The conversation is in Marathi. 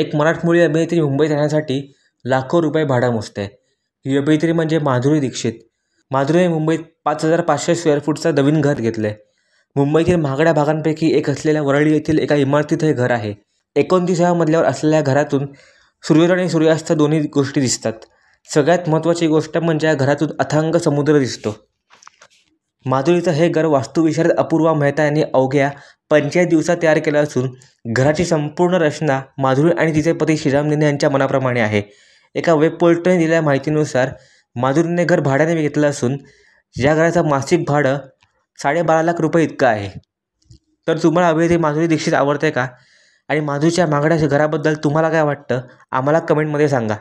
एक मराठमोळी अभिनेत्री मुंबईत येण्यासाठी लाखो रुपये भाडा मोजते ही अभिनेत्री म्हणजे माधुरी दीक्षित माधुरीने मुंबईत पाच हजार पाचशे स्क्वेअर फूटचं नवीन घर घेतलं आहे मुंबईतील महागड्या भागांपैकी एक असलेल्या वरळी येथील एका इमारतीत हे घर आहे एकोणतीसाव्या मजल्यावर असलेल्या घरातून सूर्योदय आणि सूर्यास्त दोन्ही गोष्टी दिसतात सगळ्यात महत्त्वाची गोष्ट म्हणजे या घरातून अथांग समुद्र दिसतो माधुरीचं हे घर वास्तुविशारद अपूर्वा मेहता यांनी अवघ्या पंचायत दिवसात तयार केला असून घराची संपूर्ण रचना माधुरी आणि तिचे पती श्रीराम नेने यांच्या मनाप्रमाणे आहे एका वेब पोर्टलने दिलेल्या माहितीनुसार माधुरीने घर भाड्याने घेतलं असून या घराचं मासिक भाडं साडेबारा लाख रुपये इतकं आहे तर तुम्हाला अभिनेत्री माधुरी दीक्षित आवडते का आणि माधुरीच्या मागण्याच्या घराबद्दल तुम्हाला काय वाटतं आम्हाला कमेंटमध्ये सांगा